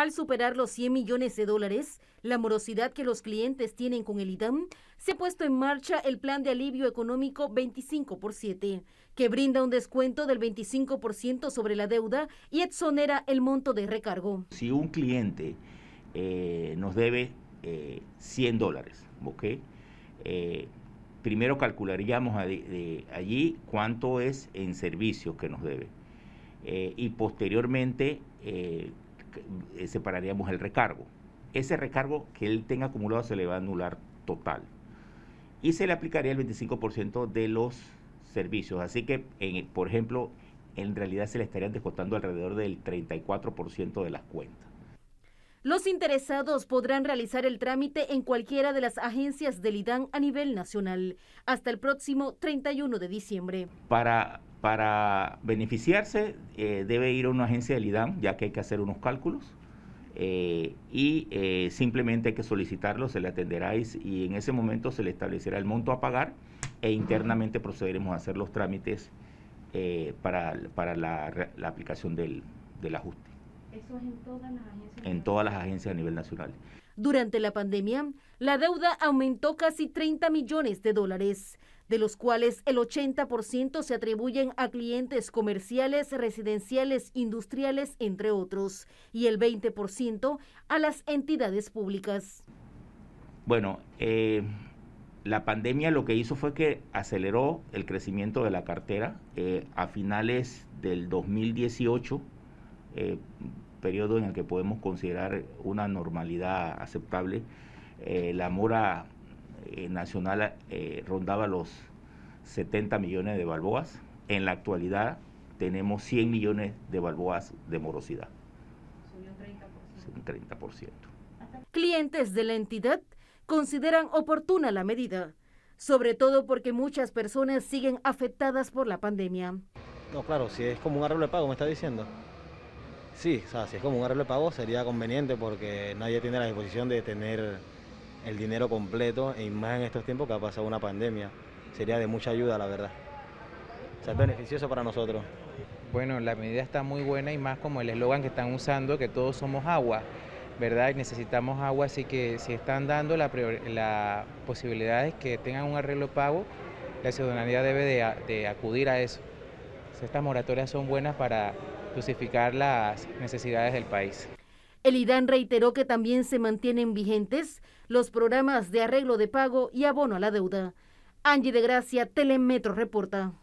Al superar los 100 millones de dólares, la morosidad que los clientes tienen con el IDAM, se ha puesto en marcha el plan de alivio económico 25 por 7, que brinda un descuento del 25% sobre la deuda y exonera el monto de recargo. Si un cliente eh, nos debe 100 eh, dólares, eh, primero calcularíamos allí cuánto es en servicios que nos debe. y posteriormente eh, separaríamos el recargo. Ese recargo que él tenga acumulado se le va a anular total. Y se le aplicaría el 25% de los servicios. Así que, por ejemplo, en realidad se le estarían descontando alrededor del 34% de las cuentas. Los interesados podrán realizar el trámite en cualquiera de las agencias del IDAN a nivel nacional hasta el próximo 31 de diciembre. Para para beneficiarse eh, debe ir a una agencia del IDAM, ya que hay que hacer unos cálculos. Eh, y eh, simplemente hay que solicitarlo, se le atenderá y, en ese momento se le establecerá el monto a pagar e internamente procederemos a hacer los trámites para, la, aplicación del, del ajuste. ¿Eso es en todas las agencias? En todas las agencias a nivel nacional. Durante la pandemia, la deuda aumentó casi 30 millones de dólares de los cuales el 80% se atribuyen a clientes comerciales, residenciales, industriales, entre otros, y el 20% a las entidades públicas. Bueno, eh, la pandemia lo que hizo fue que aceleró el crecimiento de la cartera. Eh, a finales del 2018, eh, periodo en el que podemos considerar una normalidad aceptable, la mora eh, nacional eh, rondaba los 70 millones de balboas. En la actualidad tenemos 100 millones de balboas de morosidad. Un 30%. Un 30%. Clientes de la entidad consideran oportuna la medida, sobre todo porque muchas personas siguen afectadas por la pandemia. No, claro, si es como un arreglo de pago, me está diciendo. Sí, o si es como un arreglo de pago sería conveniente porque nadie tiene la disposición de tener el dinero completo, y más en estos tiempos que ha pasado una pandemia. Sería de mucha ayuda, la verdad. O sea, es beneficioso para nosotros. Bueno, la medida está muy buena y más como el eslogan que están usando, que todos somos agua, ¿verdad? Y necesitamos agua, así que si están dando la, la posibilidad de que tengan un arreglo pago, la ciudadanía debe de, acudir a eso. estas moratorias son buenas para justificar las necesidades del país. El IDAN reiteró que también se mantienen vigentes los programas de arreglo de pago y abono a la deuda. Angie de Gracia, Telemetro reporta.